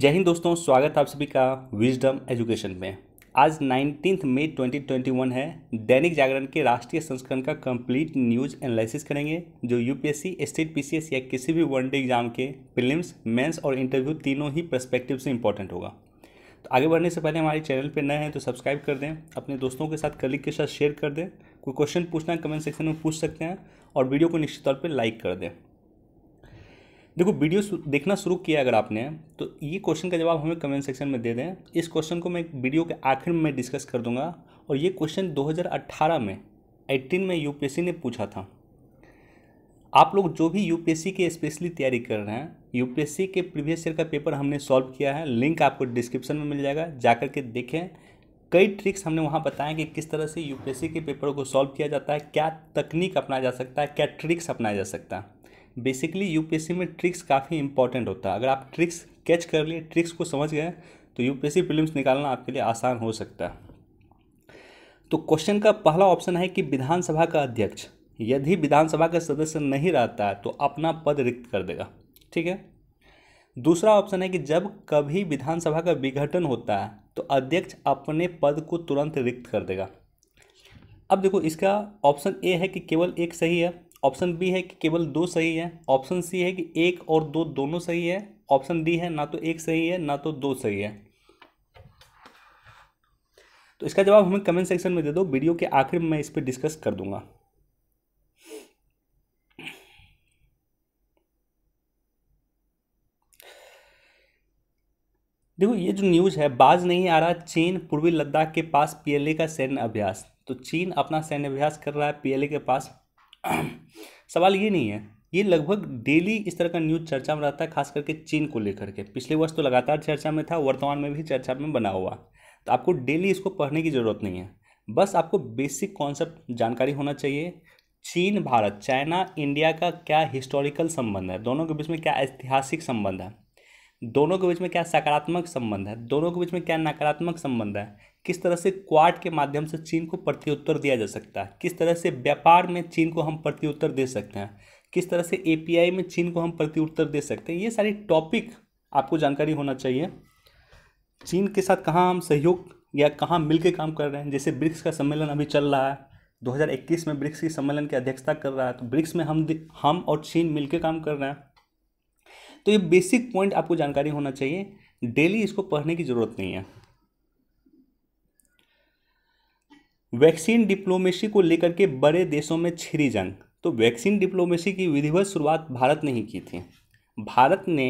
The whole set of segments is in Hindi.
जय हिंद दोस्तों स्वागत है आप सभी का विजडम एजुकेशन में आज नाइनटीन्थ मई 2021 है दैनिक जागरण के राष्ट्रीय संस्करण का कंप्लीट न्यूज एनालिसिस करेंगे जो यूपीएससी स्टेट पीसीएस या किसी भी वनडे एग्जाम के प्रीलिम्स मेंस और इंटरव्यू तीनों ही परस्पेक्टिव से इंपॉर्टेंट होगा तो आगे बढ़ने से पहले हमारे चैनल पर नए हैं तो सब्सक्राइब कर दें अपने दोस्तों के साथ कलीग के साथ शेयर कर दें कोई क्वेश्चन पूछना है कमेंट सेक्शन में पूछ सकते हैं और वीडियो को निश्चित तौर पर लाइक कर दें देखो वीडियो देखना शुरू किया अगर आपने तो ये क्वेश्चन का जवाब हमें कमेंट सेक्शन में दे दें इस क्वेश्चन को मैं वीडियो के आखिर में मैं डिस्कस कर दूंगा और ये क्वेश्चन 2018 में 18 में यूपीएससी ने पूछा था आप लोग जो भी यूपीएससी के स्पेशली तैयारी कर रहे हैं यूपीएससी के प्रीवियस ईयर का पेपर हमने सॉल्व किया है लिंक आपको डिस्क्रिप्शन में मिल जाएगा जाकर के देखें कई ट्रिक्स हमने वहाँ बताए कि किस तरह से यूपीएससी के पेपर को सॉल्व किया जाता है क्या तकनीक अपनाया जा सकता है क्या ट्रिक्स अपनाया जा सकता है बेसिकली यूपीएससी में ट्रिक्स काफ़ी इंपॉर्टेंट होता है अगर आप ट्रिक्स कैच कर लिए ट्रिक्स को समझ गए तो यूपीएससी प्रीलिम्स निकालना आपके लिए आसान हो सकता है तो क्वेश्चन का पहला ऑप्शन है कि विधानसभा का अध्यक्ष यदि विधानसभा का सदस्य नहीं रहता है तो अपना पद रिक्त कर देगा ठीक है दूसरा ऑप्शन है कि जब कभी विधानसभा का विघटन होता है तो अध्यक्ष अपने पद को तुरंत रिक्त कर देगा अब देखो इसका ऑप्शन ए है कि केवल एक सही है ऑप्शन बी है कि केवल दो सही है ऑप्शन सी है कि एक और दो दोनों सही है ऑप्शन डी है ना तो एक सही है ना तो दो सही है तो इसका जवाब हमें कमेंट सेक्शन में दे दो वीडियो के आखिर में मैं इस पर डिस्कस कर दूंगा देखो ये जो न्यूज़ है बाज नहीं आ रहा चीन पूर्वी लद्दाख के पास पीएलए का सैन्य अभ्यास तो चीन अपना सैन्य अभ्यास कर रहा है पीएलए के पास सवाल ये नहीं है ये लगभग डेली इस तरह का न्यूज़ चर्चा में रहता है खास करके चीन को लेकर के पिछले वर्ष तो लगातार चर्चा में था वर्तमान में भी चर्चा में बना हुआ तो आपको डेली इसको पढ़ने की ज़रूरत नहीं है बस आपको बेसिक कॉन्सेप्ट जानकारी होना चाहिए चीन भारत चाइना इंडिया का क्या हिस्टोरिकल संबंध है दोनों के बीच में क्या ऐतिहासिक संबंध है दोनों के बीच में क्या सकारात्मक संबंध है दोनों के बीच में क्या नकारात्मक संबंध है किस तरह से क्वाड के माध्यम से चीन को प्रत्युत्तर दिया जा सकता है किस तरह से व्यापार में चीन को हम प्रत्युत्तर दे सकते हैं किस तरह से एपीआई में चीन को हम प्रत्युत्तर दे सकते हैं ये सारी टॉपिक आपको जानकारी होना चाहिए चीन के साथ कहाँ हम सहयोग या कहाँ मिल काम कर रहे हैं जैसे ब्रिक्स का सम्मेलन अभी चल रहा है 2021 में ब्रिक्स की सम्मेलन की अध्यक्षता कर रहा है तो ब्रिक्स में हम हम और चीन मिलकर काम कर रहे हैं तो ये बेसिक पॉइंट आपको जानकारी होना चाहिए डेली इसको पढ़ने की ज़रूरत नहीं है वैक्सीन डिप्लोमेसी को लेकर के बड़े देशों में छिड़ी जंग तो वैक्सीन डिप्लोमेसी की विधिवत शुरुआत भारत ने ही की थी भारत ने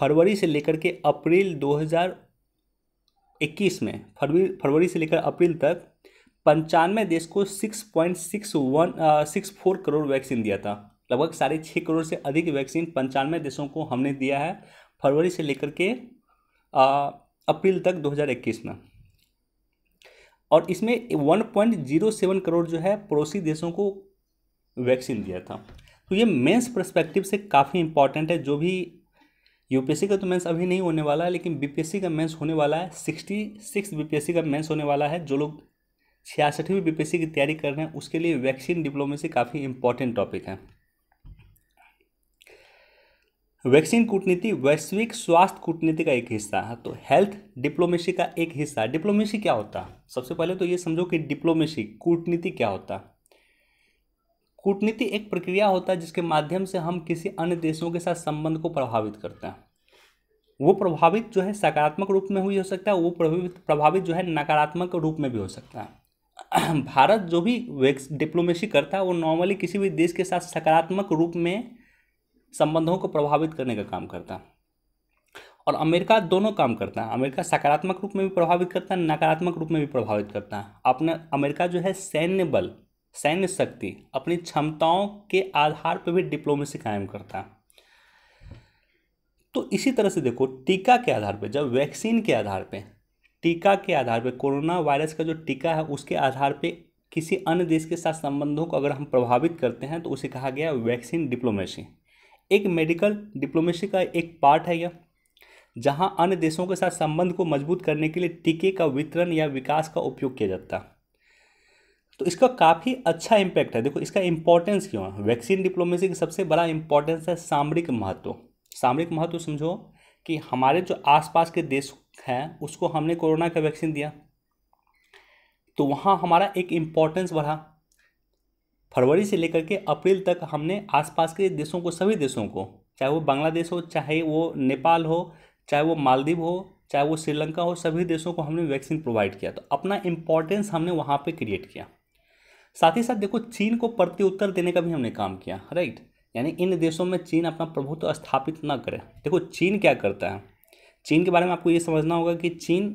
फरवरी से लेकर के अप्रैल 2021 में फरवरी फरवरी से लेकर अप्रैल तक पंचानवे देश को 6.61 पॉइंट करोड़ वैक्सीन दिया था लगभग साढ़े छः करोड़ से अधिक वैक्सीन पंचानवे देशों को हमने दिया है फरवरी से लेकर के अप्रैल तक 2021 में और इसमें 1.07 करोड़ जो है पड़ोसी देशों को वैक्सीन दिया था तो ये मेंस प्रस्पेक्टिव से काफ़ी इंपॉर्टेंट है जो भी यूपीएससी का तो मेंस अभी नहीं होने वाला है लेकिन बीपीएससी का मेंस होने वाला है सिक्सटी सिक्स बीपीएससी का मेंस होने वाला है जो लोग छियासठवीं बीपीएससी की तैयारी कर रहे हैं उसके लिए वैक्सीन डिप्लोमेसी काफ़ी इंपॉर्टेंट टॉपिक है वैक्सीन कूटनीति वैश्विक स्वास्थ्य कूटनीति का एक हिस्सा है हाँ, तो हेल्थ डिप्लोमेसी का एक हिस्सा डिप्लोमेसी क्या होता सबसे पहले तो ये समझो कि डिप्लोमेसी कूटनीति क्या होता कूटनीति एक प्रक्रिया होता है जिसके माध्यम से हम किसी अन्य देशों के साथ संबंध को प्रभावित करते हैं वो प्रभावित जो है सकारात्मक रूप में हुई हो सकता है वो प्रभावित प्रभावित जो है नकारात्मक रूप में भी हो सकता है भारत जो भी डिप्लोमेसी करता है वो नॉर्मली किसी भी देश के साथ सकारात्मक रूप में संबंधों को प्रभावित करने का काम करता है और अमेरिका दोनों काम करता है अमेरिका सकारात्मक रूप में भी प्रभावित करता है नकारात्मक रूप में भी प्रभावित करता है अपने अमेरिका जो है सैन्य बल सैन्य शक्ति अपनी क्षमताओं के आधार पर भी डिप्लोमेसी कायम करता है तो इसी तरह से देखो टीका के आधार पर जब वैक्सीन के आधार पर टीका के आधार पर कोरोना वायरस का जो टीका है उसके आधार पर किसी अन्य देश के साथ संबंधों को अगर हम प्रभावित करते हैं तो उसे कहा गया वैक्सीन डिप्लोमेसी एक मेडिकल डिप्लोमेसी का एक पार्ट है यह जहां अन्य देशों के साथ संबंध को मजबूत करने के लिए टीके का वितरण या विकास का उपयोग किया जाता है तो इसका काफ़ी अच्छा इम्पैक्ट है देखो इसका इम्पोर्टेंस क्यों है वैक्सीन डिप्लोमेसी का सबसे बड़ा इम्पोर्टेंस है सामरिक महत्व सामरिक महत्व समझो कि हमारे जो आसपास के देश हैं उसको हमने कोरोना का वैक्सीन दिया तो वहाँ हमारा एक इम्पोर्टेंस बढ़ा फरवरी से लेकर के अप्रैल तक हमने आसपास के देशों को सभी देशों को चाहे वो बांग्लादेश हो चाहे वो नेपाल हो चाहे वो मालदीव हो चाहे वो श्रीलंका हो सभी देशों को हमने वैक्सीन प्रोवाइड किया तो अपना इम्पोर्टेंस हमने वहाँ पर क्रिएट किया साथ ही साथ देखो चीन को प्रत्युत्तर देने का भी हमने काम किया राइट यानी इन देशों में चीन अपना प्रभुत्व स्थापित ना करे देखो चीन क्या करता है चीन के बारे में आपको ये समझना होगा कि चीन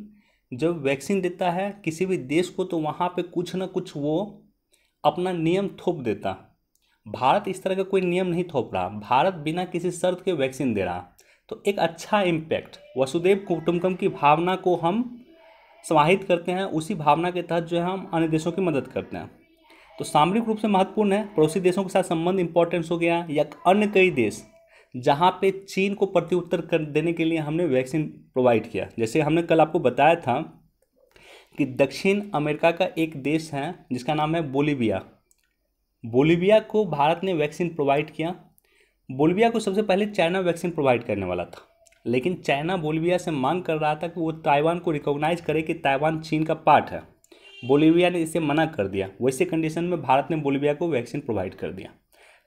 जब वैक्सीन देता है किसी भी देश को तो वहाँ पे कुछ ना कुछ वो अपना नियम थोप देता भारत इस तरह का कोई नियम नहीं थोप रहा भारत बिना किसी शर्त के वैक्सीन दे रहा तो एक अच्छा इम्पैक्ट वसुदेव कुटुम्बकम की भावना को हम समाहित करते हैं उसी भावना के तहत जो है हम अन्य देशों की मदद करते हैं तो सामरिक रूप से महत्वपूर्ण है पड़ोसी देशों के साथ संबंध इंपॉर्टेंस हो गया या अन्य कई देश जहाँ पे चीन को प्रत्युत्तर कर देने के लिए हमने वैक्सीन प्रोवाइड किया जैसे हमने कल आपको बताया था कि दक्षिण अमेरिका का एक देश है जिसका नाम है बोलीबिया बोलीबिया को भारत ने वैक्सीन प्रोवाइड किया बोलीबिया को सबसे पहले चाइना वैक्सीन प्रोवाइड करने वाला था लेकिन चाइना बोलीबिया से मांग कर रहा था कि वो ताइवान को रिकॉग्नाइज करे कि ताइवान चीन का पार्ट है बोलीविया ने इसे मना कर दिया वैसे कंडीशन में भारत ने बोलीविया को वैक्सीन प्रोवाइड कर दिया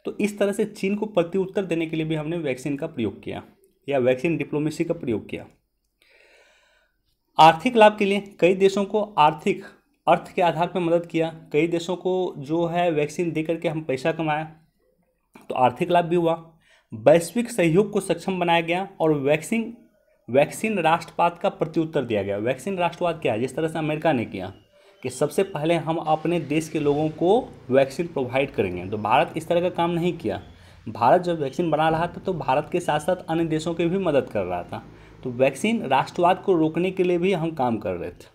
तो इस तरह से चीन को प्रत्युत्तर देने के लिए भी हमने वैक्सीन का प्रयोग किया या वैक्सीन डिप्लोमेसी का प्रयोग किया आर्थिक लाभ के लिए कई देशों को आर्थिक अर्थ के आधार पर मदद किया कई देशों को जो है वैक्सीन दे करके हम पैसा कमाया तो आर्थिक लाभ भी हुआ वैश्विक सहयोग को सक्षम बनाया गया और वैक्सीन वैक्सीन राष्ट्रवाद का प्रत्युत्तर दिया गया वैक्सीन राष्ट्रवाद क्या है जिस तरह से अमेरिका ने किया कि सबसे पहले हम अपने देश के लोगों को वैक्सीन प्रोवाइड करेंगे तो भारत इस तरह का काम नहीं किया भारत जब वैक्सीन बना रहा था तो भारत के साथ साथ अन्य देशों की भी मदद कर रहा था तो वैक्सीन राष्ट्रवाद को रोकने के लिए भी हम काम कर रहे थे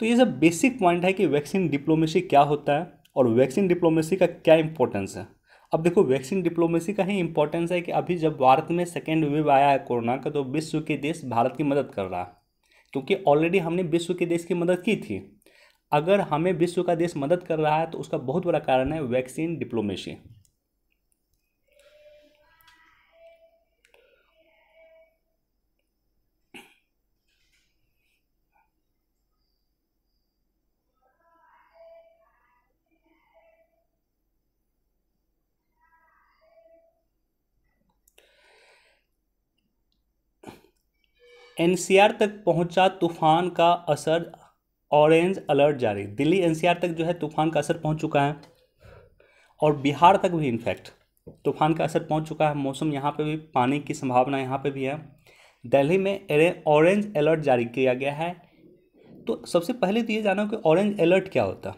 तो ये सब बेसिक पॉइंट है कि वैक्सीन डिप्लोमेसी क्या होता है और वैक्सीन डिप्लोमेसी का क्या इंपॉर्टेंस है अब देखो वैक्सीन डिप्लोमेसी का ही इंपॉर्टेंस है कि अभी जब भारत में सेकेंड वेव आया है कोरोना का तो विश्व के देश भारत की मदद कर रहा है क्योंकि ऑलरेडी हमने विश्व के देश की मदद की थी अगर हमें विश्व का देश मदद कर रहा है तो उसका बहुत बड़ा कारण है वैक्सीन डिप्लोमेसी एनसीआर तक पहुंचा तूफान का असर ऑरेंज अलर्ट जारी दिल्ली एनसीआर तक जो है तूफान का असर पहुंच चुका है और बिहार तक भी इनफैक्ट तूफान का असर पहुंच चुका है मौसम यहाँ पे भी पानी की संभावना यहाँ पे भी है दिल्ली में ऑरेंज अलर्ट जारी किया गया है तो सबसे पहले तो ये जाना कि ऑरेंज अलर्ट क्या होता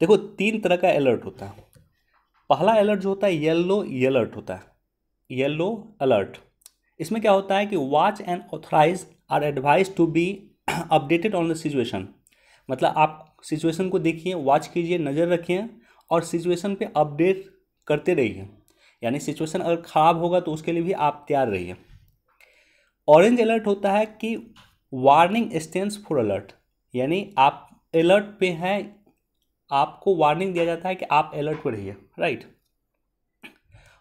देखो तीन तरह का अलर्ट होता है पहला अलर्ट जो होता है येलो अलर्ट होता है येलो अलर्ट इसमें क्या होता है कि watch and authorise are advise to be updated on the situation मतलब आप सिचुएशन को देखिए वॉच कीजिए नज़र रखिए और सिचुएशन पे अपडेट करते रहिए यानी सिचुएशन अगर ख़राब होगा तो उसके लिए भी आप तैयार रहिए ऑरेंज अलर्ट होता है कि वार्निंग स्टेंस फॉर अलर्ट यानी आप अलर्ट पे हैं आपको वार्निंग दिया जाता है कि आप अलर्ट पर रहिए राइट right?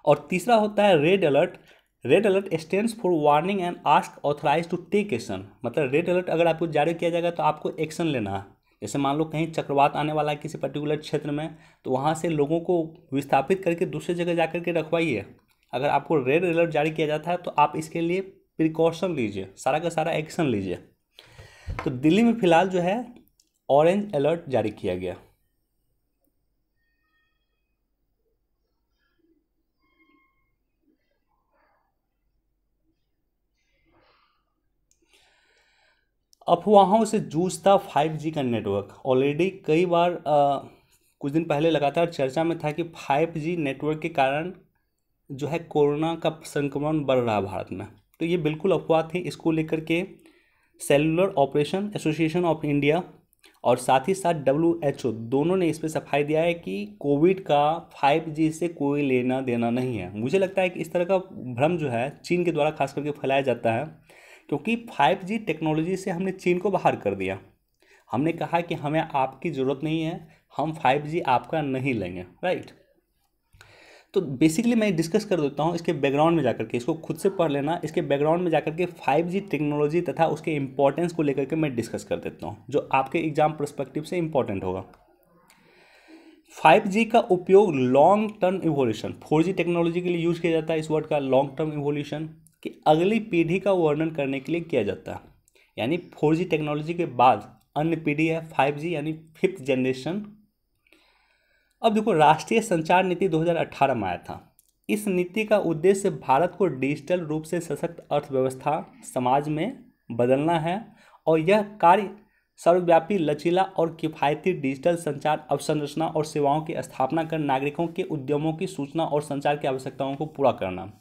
और तीसरा होता है red alert red alert stand for warning and ask authorise to take action मतलब रेड अलर्ट अगर आपको जारी किया जाएगा तो आपको एक्शन लेना है जैसे मान लो कहीं चक्रवात आने वाला है किसी पर्टिकुलर क्षेत्र में तो वहाँ से लोगों को विस्थापित करके दूसरी जगह जा करके रखवाइए अगर आपको रेड अलर्ट जारी किया जाता है तो आप इसके लिए प्रिकॉशन लीजिए सारा का सारा एक्शन लीजिए तो दिल्ली में फिलहाल जो है ऑरेंज अलर्ट जारी किया गया अफवाहों से जूझता जी का नेटवर्क ऑलरेडी कई बार आ, कुछ दिन पहले लगातार चर्चा में था कि फाइव जी नेटवर्क के कारण जो है कोरोना का संक्रमण बढ़ रहा भारत में तो ये बिल्कुल अफवाह थी इसको लेकर के cellular operation association of India और साथ ही साथ डब्ल्यू एच ओ दोनों ने इस पर सफाई दिया है कि कोविड का फाइव जी से कोई लेना देना नहीं है मुझे लगता है कि इस तरह का भ्रम जो है चीन के द्वारा खास करके फैलाया जाता है क्योंकि 5G टेक्नोलॉजी से हमने चीन को बाहर कर दिया हमने कहा कि हमें आपकी ज़रूरत नहीं है हम 5G आपका नहीं लेंगे राइट तो बेसिकली मैं डिस्कस कर देता हूँ इसके बैकग्राउंड में जाकर के इसको खुद से पढ़ लेना इसके बैकग्राउंड में जाकर के 5G टेक्नोलॉजी तथा उसके इम्पोर्टेंस को लेकर के मैं डिस्कस कर देता हूँ जो आपके एग्जाम परस्पेक्टिव से इम्पोर्टेंट होगा 5G का उपयोग long term evolution 4G technology के लिए यूज़ किया जाता है इस वर्ड का लॉन्ग टर्म इवोल्यूशन कि अगली पीढ़ी का वर्णन करने के लिए किया जाता है यानी फोर जी टेक्नोलॉजी के बाद अन्य पीढ़ी है फाइव जी यानी फिफ्थ जनरेशन अब देखो राष्ट्रीय संचार नीति 2018 में आया था इस नीति का उद्देश्य भारत को डिजिटल रूप से सशक्त अर्थव्यवस्था समाज में बदलना है और यह कार्य सर्वव्यापी लचीला और किफ़ायती डिजिटल संचार अवसंरचना और सेवाओं की स्थापना कर नागरिकों के उद्यमों की सूचना और संचार की आवश्यकताओं को पूरा करना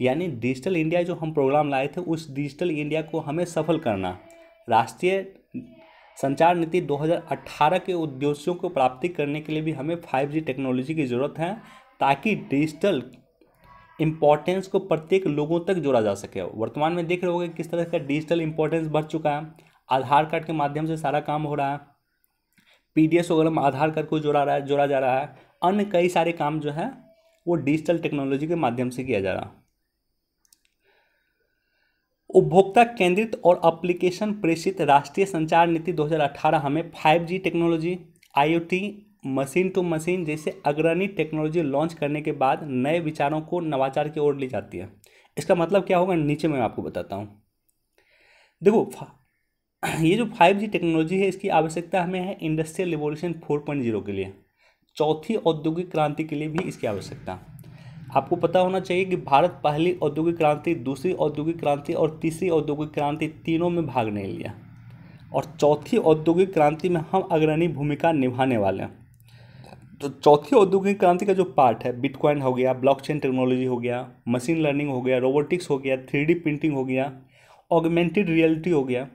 यानी डिजिटल इंडिया जो हम प्रोग्राम लाए थे उस डिजिटल इंडिया को हमें सफल करना राष्ट्रीय संचार नीति 2018 के उद्देश्यों को प्राप्ति करने के लिए भी हमें 5G टेक्नोलॉजी की ज़रूरत है ताकि डिजिटल इम्पोर्टेंस को प्रत्येक लोगों तक जोड़ा जा सके वर्तमान में देख रहे होंगे किस तरह का डिजिटल इम्पोर्टेंस बढ़ चुका है आधार कार्ड के माध्यम से सारा काम हो रहा है पीडीएस वगैरह में आधार कार्ड को जोड़ा रहा है जोड़ा जा रहा है अन्य कई सारे काम जो है वो डिजिटल टेक्नोलॉजी के माध्यम से किया जा रहा है उपभोक्ता केंद्रित और एप्लीकेशन प्रेषित राष्ट्रीय संचार नीति 2018 हमें 5G technology IoT machine to machine जैसे अग्रणी टेक्नोलॉजी लॉन्च करने के बाद नए विचारों को नवाचार की ओर ली जाती है इसका मतलब क्या होगा नीचे मैं आपको बताता हूँ देखो ये जो 5G टेक्नोलॉजी है इसकी आवश्यकता हमें है इंडस्ट्रियल रिवोल्यूशन 4.0 के लिए चौथी औद्योगिक क्रांति के लिए भी इसकी आवश्यकता आपको पता होना चाहिए कि भारत पहली औद्योगिक क्रांति दूसरी औद्योगिक क्रांति और तीसरी औद्योगिक क्रांति तीनों में भाग नहीं लिया और चौथी औद्योगिक क्रांति में हम अग्रणी भूमिका निभाने वाले हैं तो चौथी औद्योगिक क्रांति का जो पार्ट है बिटकॉइन हो गया ब्लॉकचेन टेक्नोलॉजी हो गया मशीन लर्निंग हो गया रोबोटिक्स हो गया थ्री प्रिंटिंग हो गया ऑगमेंटेड रियलिटी हो गया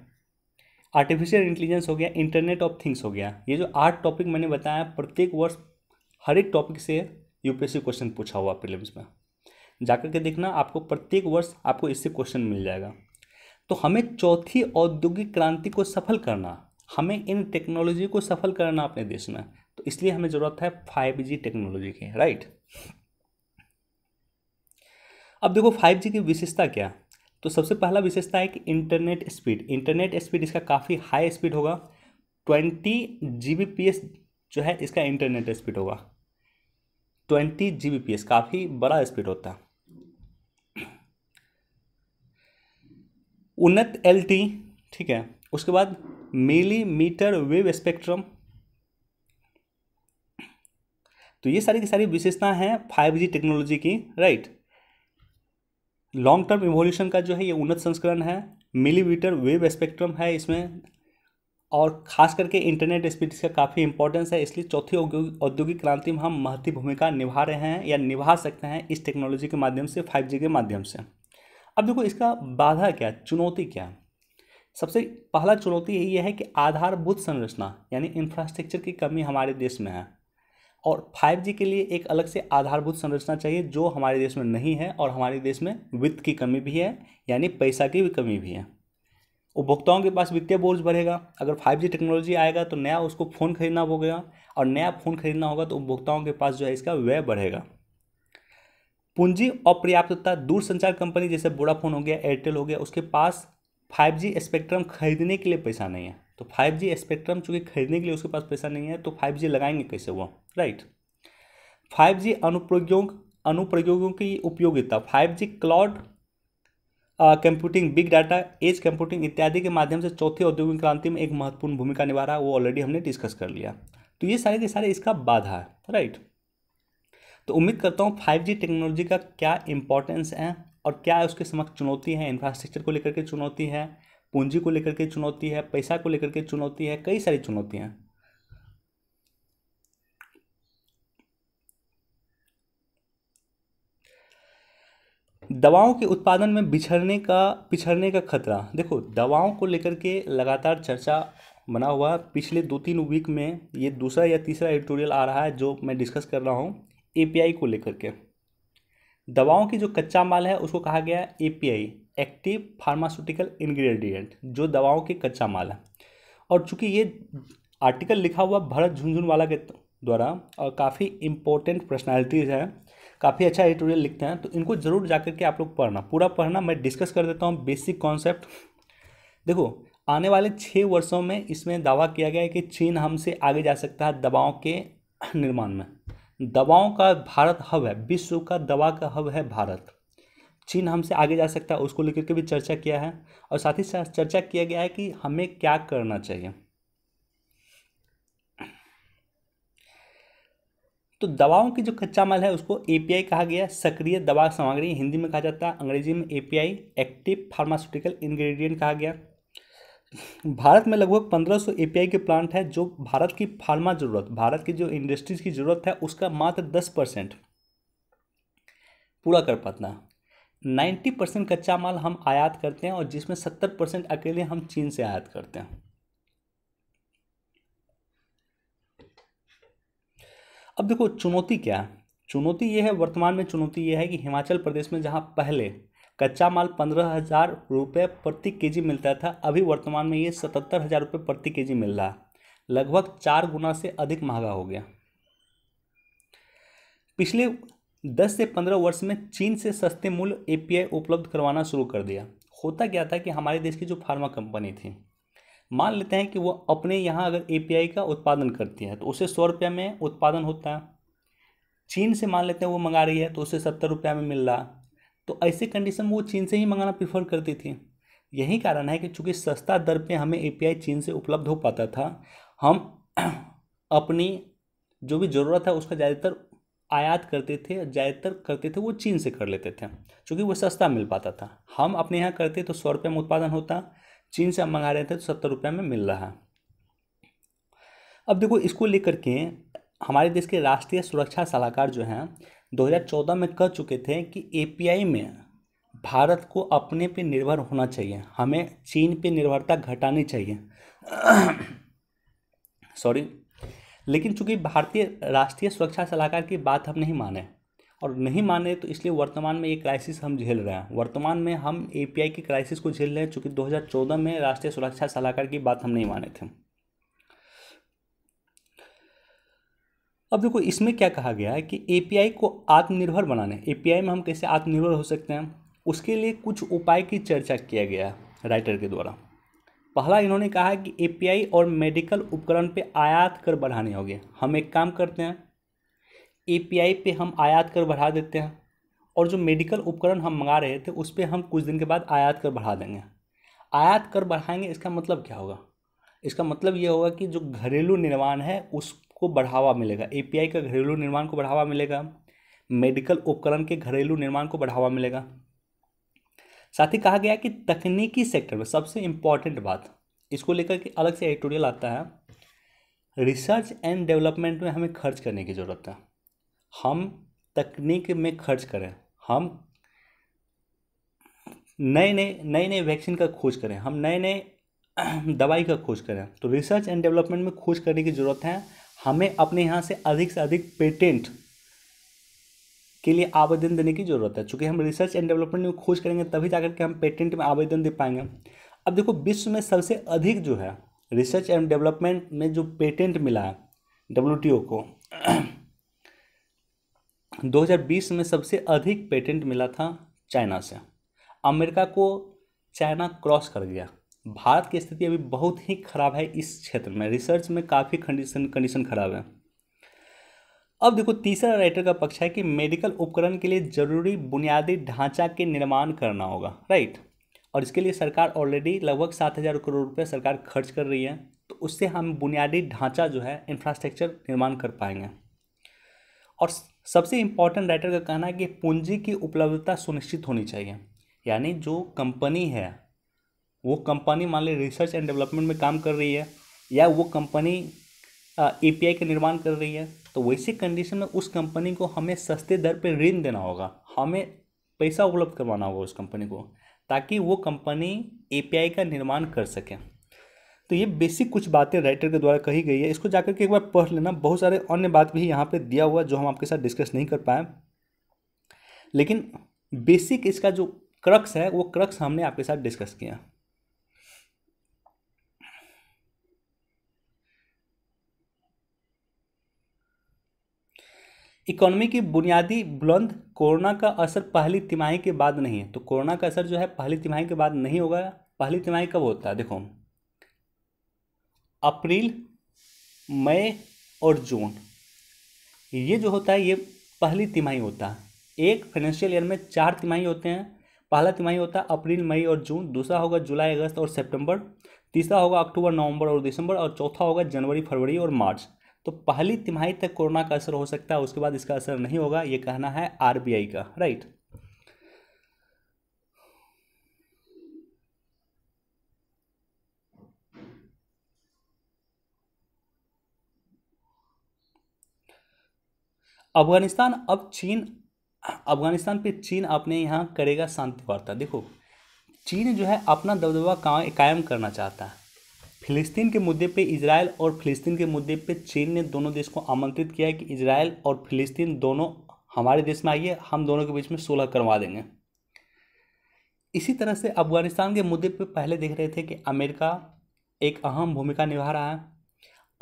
आर्टिफिशियल इंटेलिजेंस हो गया इंटरनेट ऑफ थिंग्स हो गया ये जो आठ टॉपिक मैंने बताया प्रत्येक वर्ष हर एक टॉपिक से यूपीएससी क्वेश्चन पूछा हुआ प्रीलिम्स में जाकर के देखना आपको प्रत्येक वर्ष आपको इससे क्वेश्चन मिल जाएगा तो हमें चौथी औद्योगिक क्रांति को सफल करना हमें इन टेक्नोलॉजी को सफल करना अपने देश में तो इसलिए हमें ज़रूरत है फाइव जी टेक्नोलॉजी की राइट अब देखो फाइव जी की विशेषता क्या तो सबसे पहला विशेषता है कि इंटरनेट स्पीड इंटरनेट स्पीड इसका काफ़ी हाई स्पीड होगा ट्वेंटी जी जो है इसका इंटरनेट स्पीड होगा twenty G B P S काफ़ी बड़ा स्पीड होता है उन्नत एल टी ठीक है उसके बाद मिलीमीटर वेव स्पेक्ट्रम तो ये सारी की सारी विशेषता हैं फाइव जी टेक्नोलॉजी की राइट लॉन्ग टर्म इवोल्यूशन का जो है ये उन्नत संस्करण है मिलीमीटर वेव स्पेक्ट्रम है इसमें और खास करके इंटरनेट स्पीड इसका काफ़ी इंपॉर्टेंस है इसलिए चौथी औद्योगिक क्रांति में हम महत्व भूमिका निभा रहे हैं या निभा सकते हैं इस टेक्नोलॉजी के माध्यम से फाइव के माध्यम से अब देखो इसका बाधा क्या चुनौती क्या सबसे पहला चुनौती यही है कि आधारभूत संरचना यानी इंफ्रास्ट्रक्चर की कमी हमारे देश में है और 5G के लिए एक अलग से आधारभूत संरचना चाहिए जो हमारे देश में नहीं है और हमारे देश में वित्त की कमी भी है यानी पैसा की भी कमी भी है उपभोक्ताओं के पास वित्तीय बोझ बढ़ेगा अगर फाइव जी टेक्नोलॉजी आएगा तो नया उसको फ़ोन खरीदना होगा और नया फ़ोन खरीदना होगा तो उपभोक्ताओं के पास जो है इसका व्यय बढ़ेगा पूंजी अपर्याप्तता दूरसंचार कंपनी जैसे वोडाफोन हो गया एयरटेल हो गया उसके पास फाइव जी स्पेक्ट्रम खरीदने के लिए पैसा नहीं है तो फाइव जी स्पेक्ट्रम चूँकि खरीदने के लिए उसके पास पैसा नहीं है तो फाइव जी लगाएंगे कैसे वो राइट फाइव जी अनुप्रयोग अनुप्रयोगों की उपयोगिता five G cloud computing big data edge computing इत्यादि के माध्यम से चौथी औद्योगिक क्रांति में एक महत्वपूर्ण भूमिका निभा रहा है वो ऑलरेडी हमने डिस्कस कर लिया तो ये सारे के सारे इसका बाधा है राइट तो उम्मीद करता हूँ फाइव जी टेक्नोलॉजी का क्या इंपॉर्टेंस है और क्या उसके समक्ष चुनौती है इंफ्रास्ट्रक्चर को लेकर के चुनौती है पूंजी को लेकर के चुनौती है पैसा को लेकर के चुनौती है कई सारी चुनौतियाँ दवाओं के उत्पादन में बिछड़ने का पिछड़ने का खतरा देखो दवाओं को लेकर के लगातार चर्चा बना हुआ पिछले दो तीन वीक में ये दूसरा या तीसरा एडिटोरियल आ रहा है जो मैं डिस्कस कर रहा हूँ ए को लेकर के दवाओं की जो कच्चा माल है उसको कहा गया है एपीआई एक्टिव फार्मास्यूटिकल इंग्रेडिएंट जो दवाओं के कच्चा माल है और चूंकि ये आर्टिकल लिखा हुआ भरत झुंझुनवाला के द्वारा और काफ़ी इम्पोर्टेंट पर्सनैलिटीज़ हैं काफ़ी अच्छा एडिटोरियल लिखते हैं तो इनको ज़रूर जाकर के आप लोग पढ़ना पूरा पढ़ना मैं डिस्कस कर देता हूँ बेसिक कॉन्सेप्ट देखो आने वाले छः वर्षों में इसमें दावा किया गया है कि चीन हमसे आगे जा सकता है दवाओं के निर्माण में दवाओं का भारत हब है विश्व का दवा का हब है भारत चीन हमसे आगे जा सकता है उसको लेकर के भी चर्चा किया है और साथ ही साथ चर्चा किया गया है कि हमें क्या करना चाहिए तो दवाओं की जो कच्चा माल है उसको एपीआई कहा गया सक्रिय दवा सामग्री हिंदी में कहा जाता है अंग्रेजी में एपीआई एक्टिव फार्मास्यूटिकल इंग्रेडिएंट कहा गया भारत में लगभग 1500 एपीआई के प्लांट है जो भारत की फार्मा जरूरत भारत की जो इंडस्ट्रीज की जरूरत है उसका मात्र 10 परसेंट पूरा कर पाता नाइन्टी परसेंट कच्चा माल हम आयात करते हैं और जिसमें सत्तर परसेंट अकेले हम चीन से आयात करते हैं अब देखो चुनौती क्या है चुनौती ये है वर्तमान में चुनौती ये है कि हिमाचल प्रदेश में जहाँ पहले कच्चा माल पंद्रह हज़ार रुपये प्रति केजी मिलता था अभी वर्तमान में ये सतहत्तर हज़ार रुपये प्रति केजी मिल रहा है लगभग चार गुना से अधिक महंगा हो गया पिछले दस से पंद्रह वर्ष में चीन से सस्ते मूल्य एपीआई उपलब्ध करवाना शुरू कर दिया होता क्या था कि हमारे देश की जो फार्मा कंपनी थी मान लेते हैं कि वो अपने यहाँ अगर ए का उत्पादन करती है तो उसे सौ रुपये में उत्पादन होता है चीन से मान लेते हैं वो मंगा रही है तो उसे सत्तर रुपये में मिल रहा तो ऐसे कंडीशन वो चीन से ही मंगाना प्रीफर करती थी यही कारण है कि चूंकि सस्ता दर पे हमें ए चीन से उपलब्ध हो पाता था हम अपनी जो भी ज़रूरत है उसका ज़्यादातर आयात करते थे ज़्यादातर करते थे वो चीन से कर लेते थे क्योंकि वो सस्ता मिल पाता था हम अपने यहाँ करते तो सौ रुपये में उत्पादन होता चीन से हम मंगा रहे थे तो सत्तर रुपये में मिल रहा अब देखो इसको लेकर के हमारे देश के राष्ट्रीय सुरक्षा सलाहकार जो हैं 2014 में कह चुके थे कि एपीआई में भारत को अपने पे निर्भर होना चाहिए हमें चीन पे निर्भरता घटानी चाहिए सॉरी लेकिन चूंकि भारतीय राष्ट्रीय सुरक्षा सलाहकार की बात हम नहीं माने और नहीं हम्म। माने तो इसलिए वर्तमान में ये क्राइसिस हम झेल रहे हैं वर्तमान में हम ए की क्राइसिस को झेल रहे हैं चूँकि 2014 में राष्ट्रीय सुरक्षा सलाहकार की बात हम नहीं माने थे अब देखो इसमें क्या कहा गया है कि ए को आत्मनिर्भर बनाने ए में हम कैसे आत्मनिर्भर हो सकते हैं उसके लिए कुछ उपाय की चर्चा किया गया है राइटर के द्वारा पहला इन्होंने कहा कि एपीआई और मेडिकल उपकरण पे आयात कर बढ़ाने होंगे हम एक काम करते हैं एपीआई पे हम आयात कर बढ़ा देते हैं और जो मेडिकल उपकरण हम मंगा रहे थे उस पर हम कुछ दिन के बाद आयात कर बढ़ा देंगे आयात कर बढ़ाएंगे इसका मतलब क्या होगा इसका मतलब ये होगा कि जो घरेलू निर्माण है उसको बढ़ावा मिलेगा एपीआई का घरेलू निर्माण को बढ़ावा मिलेगा मेडिकल उपकरण के घरेलू निर्माण को बढ़ावा मिलेगा साथ ही कहा गया कि तकनीकी सेक्टर में सबसे इम्पॉर्टेंट बात इसको लेकर के अलग से एडिटोरियल आता है रिसर्च एंड डेवलपमेंट में हमें खर्च करने की ज़रूरत है हम तकनीक में खर्च करें हम नए नए नए नए वैक्सीन का खोज करें हम नए नए दवाई का खोज करें तो रिसर्च एंड डेवलपमेंट में खोज करने की ज़रूरत है हमें अपने यहाँ से अधिक से अधिक पेटेंट के लिए आवेदन देने की ज़रूरत है चूँकि हम रिसर्च एंड डेवलपमेंट में खोज करेंगे तभी जाकर के हम पेटेंट में आवेदन दे पाएंगे अब देखो विश्व में सबसे अधिक जो है रिसर्च एंड डेवलपमेंट में जो पेटेंट मिला है डब्ल्यू को 2020 में सबसे अधिक पेटेंट मिला था चाइना से अमेरिका को चाइना क्रॉस कर गया भारत की स्थिति अभी बहुत ही खराब है इस क्षेत्र में रिसर्च में काफ़ी कंडीशन कंडीशन खराब है अब देखो तीसरा राइटर का पक्ष है कि मेडिकल उपकरण के लिए जरूरी बुनियादी ढांचा के निर्माण करना होगा राइट और इसके लिए सरकार ऑलरेडी लगभग सात हज़ार करोड़ रुपये सरकार खर्च कर रही है तो उससे हम बुनियादी ढांचा जो है इंफ्रास्ट्रक्चर निर्माण कर पाएंगे और सबसे इम्पॉर्टेंट राइटर का कहना है कि पूंजी की उपलब्धता सुनिश्चित होनी चाहिए यानी जो कंपनी है वो कंपनी मान ली रिसर्च एंड डेवलपमेंट में काम कर रही है या वो कंपनी ए पी आई का निर्माण कर रही है तो वैसी कंडीशन में उस कंपनी को हमें सस्ते दर पर ऋण देना होगा हमें पैसा उपलब्ध करवाना होगा उस कंपनी को ताकि वो कंपनी ए पी आई का निर्माण कर सकें तो ये बेसिक कुछ बातें राइटर के द्वारा कही गई है इसको जाकर के एक बार पढ़ लेना बहुत सारे अन्य बात भी यहाँ पे दिया हुआ जो हम आपके साथ डिस्कस नहीं कर पाए लेकिन बेसिक इसका जो क्रक्स है वो क्रक्स हमने आपके साथ डिस्कस किया इकोनॉमी की बुनियादी बुलंद कोरोना का असर पहली तिमाही के बाद नहीं है तो कोरोना का असर जो है पहली तिमाही के बाद नहीं होगा पहली तिमाही कब होता है देखो अप्रैल मई और जून ये जो होता है ये पहली तिमाही होता है एक फाइनेंशियल ईयर में चार तिमाही होते हैं पहला तिमाही होता है अप्रैल मई और जून दूसरा होगा जुलाई अगस्त और सितंबर तीसरा होगा अक्टूबर नवंबर और दिसंबर और चौथा होगा जनवरी फरवरी और मार्च तो पहली तिमाही तक कोरोना का असर हो सकता है उसके बाद इसका असर नहीं होगा ये कहना है आर का राइट अफगानिस्तान अब चीन अफगानिस्तान पे चीन अपने यहाँ करेगा शांति वार्ता देखो चीन जो है अपना दबदबा कायम करना चाहता है फिलिस्तीन के मुद्दे पे इसराइल और फिलिस्तीन के मुद्दे पे चीन ने दोनों देश को आमंत्रित किया है कि इसराइल और फिलिस्तीन दोनों हमारे देश में आइए हम दोनों के बीच में सोलह करवा देंगे इसी तरह से अफगानिस्तान के मुद्दे पे पहले देख रहे थे कि अमेरिका एक अहम भूमिका निभा रहा है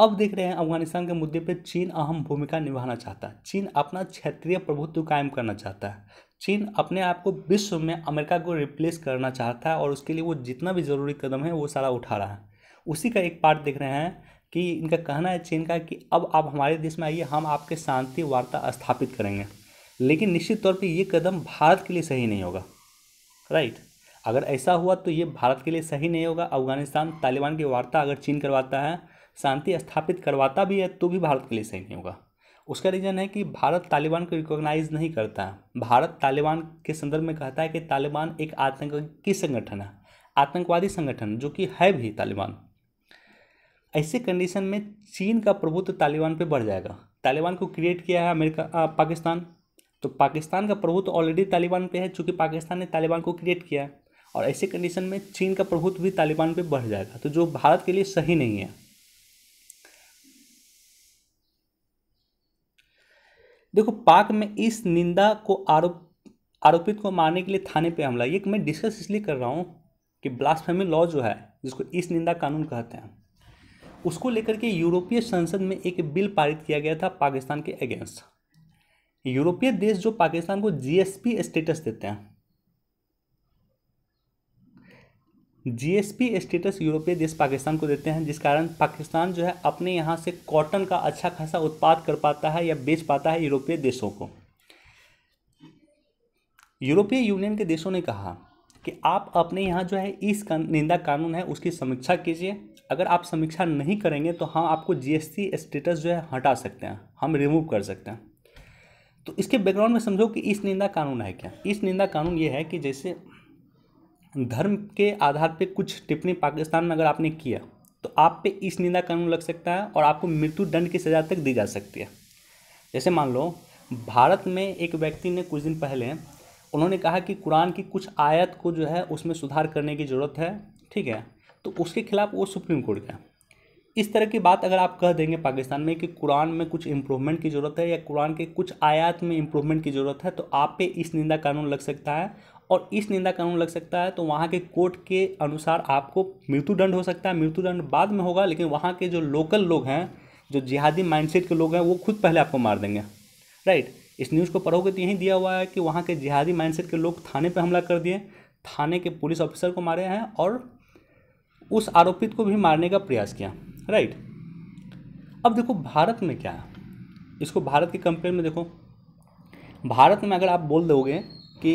अब देख रहे हैं अफगानिस्तान के मुद्दे पर चीन अहम भूमिका निभाना चाहता है चीन अपना क्षेत्रीय प्रभुत्व कायम करना चाहता है चीन अपने आप को विश्व में अमेरिका को रिप्लेस करना चाहता है और उसके लिए वो जितना भी ज़रूरी कदम है वो सारा उठा रहा है उसी का एक पार्ट देख रहे हैं कि इनका कहना है चीन का कि अब आप हमारे देश में आइए हम आपके शांति वार्ता स्थापित करेंगे लेकिन निश्चित तौर पे ये कदम भारत के लिए सही नहीं होगा राइट अगर ऐसा हुआ तो ये भारत के लिए सही नहीं होगा अफगानिस्तान तालिबान की वार्ता अगर चीन करवाता है शांति स्थापित करवाता भी है तो भी भारत के लिए सही नहीं होगा उसका रीज़न है कि भारत तालिबान को रिकॉग्नाइज नहीं करता भारत तालिबान के संदर्भ में कहता है कि तालिबान एक आतंकी संगठन है आतंकवादी संगठन जो कि है भी तालिबान ऐसे कंडीशन में चीन का प्रभुत्व तालिबान पर बढ़ जाएगा तालिबान को क्रिएट किया है अमेरिका आ, पाकिस्तान तो पाकिस्तान का प्रभुत्व ऑलरेडी तालिबान पे है चूँकि पाकिस्तान ने तालिबान को क्रिएट किया है और ऐसे कंडीशन में चीन का प्रभुत्व भी तालिबान पे बढ़ जाएगा तो जो भारत के लिए सही नहीं है देखो पाक में इस निंदा को आरोप आरोपित को मारने के लिए थाने पे हमला ये मैं डिस्कस इसलिए कर रहा हूँ कि ब्लास्फेमी लॉ जो है जिसको इस निंदा कानून कहते हैं उसको लेकर के यूरोपीय संसद में एक बिल पारित किया गया था पाकिस्तान के अगेंस्ट यूरोपीय देश जो पाकिस्तान को जीएसपी स्टेटस देते हैं जीएसपी स्टेटस यूरोपीय देश पाकिस्तान को देते हैं जिस कारण पाकिस्तान जो है अपने यहाँ से कॉटन का अच्छा खासा उत्पाद कर पाता है या बेच पाता है यूरोपीय देशों को यूरोपीय यूनियन के देशों ने कहा कि आप अपने यहाँ जो है इस कान, निंदा कानून है उसकी समीक्षा कीजिए अगर आप समीक्षा नहीं करेंगे तो हम हाँ, आपको जीएसटी स्टेटस जो है हटा सकते हैं हम रिमूव कर सकते हैं तो इसके बैकग्राउंड में समझो कि इस निंदा कानून है क्या इस निंदा कानून ये है कि जैसे धर्म के आधार पे कुछ टिप्पणी पाकिस्तान में अगर आपने किया तो आप पे इस निंदा कानून लग सकता है और आपको मृत्यु दंड की सज़ा तक दी जा सकती है जैसे मान लो भारत में एक व्यक्ति ने कुछ दिन पहले उन्होंने कहा कि कुरान की कुछ आयत को जो है उसमें सुधार करने की ज़रूरत है ठीक है तो उसके खिलाफ वो सुप्रीम कोर्ट गया इस तरह की बात अगर आप कह देंगे पाकिस्तान में कि कुरान में कुछ इम्प्रूवमेंट की ज़रूरत है या कुरान के कुछ आयात में इम्प्रूवमेंट की ज़रूरत है तो आप पे इस निंदा कानून लग सकता है और इस निंदा कानून लग सकता है तो वहाँ के कोर्ट के अनुसार आपको मृत्युदंड हो सकता है मृत्युदंड बाद में होगा लेकिन वहाँ के जो लोकल लोग हैं जो जिहादी माइंडसेट के लोग हैं वो खुद पहले आपको मार देंगे राइट इस न्यूज़ को पढ़ोगे तो यहीं दिया हुआ है कि वहाँ के जिहादी माइंडसेट के लोग थाने पर हमला कर दिए थाने के पुलिस ऑफिसर को मारे हैं और उस आरोपित को भी मारने का प्रयास किया राइट अब देखो भारत में क्या है इसको भारत के कंपेयर में देखो भारत में अगर आप बोल दोगे कि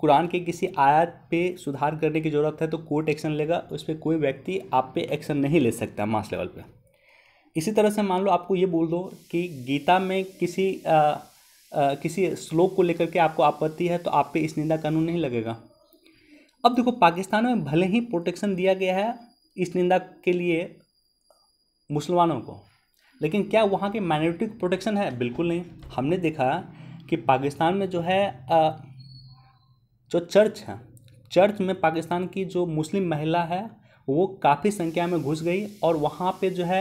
कुरान के किसी आयत पे सुधार करने की ज़रूरत है तो कोर्ट एक्शन लेगा उस पर कोई व्यक्ति आप पे एक्शन नहीं ले सकता मास लेवल पे इसी तरह से मान लो आपको ये बोल दो कि गीता में किसी आ, आ, किसी श्लोक को लेकर के आपको आपत्ति है तो आप पे इस निंदा कानून नहीं लगेगा अब देखो पाकिस्तान में भले ही प्रोटेक्शन दिया गया है इस निंदा के लिए मुसलमानों को लेकिन क्या वहाँ के माइनॉरिटी प्रोटेक्शन है बिल्कुल नहीं हमने देखा कि पाकिस्तान में जो है आ, जो चर्च है चर्च में पाकिस्तान की जो मुस्लिम महिला है वो काफ़ी संख्या में घुस गई और वहाँ पे जो है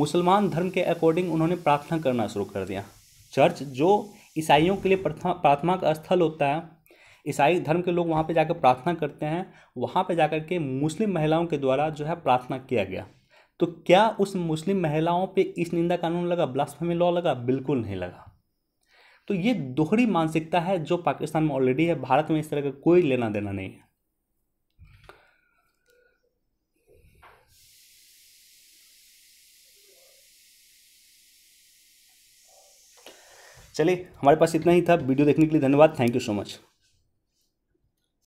मुसलमान धर्म के अकॉर्डिंग उन्होंने प्रार्थना करना शुरू कर दिया चर्च जो ईसाइयों के लिए प्रार्थना का स्थल होता है ईसाई धर्म के लोग वहाँ पे जाकर प्रार्थना करते हैं वहाँ पे जाकर के मुस्लिम महिलाओं के द्वारा जो है प्रार्थना किया गया तो क्या उस मुस्लिम महिलाओं पे इस निंदा कानून लगा ब्लास्फेमी लॉ लगा बिल्कुल नहीं लगा तो ये दोहरी मानसिकता है जो पाकिस्तान में ऑलरेडी है भारत में इस तरह का कोई लेना देना नहीं है चलिए हमारे पास इतना ही था वीडियो देखने के लिए धन्यवाद थैंक यू सो मच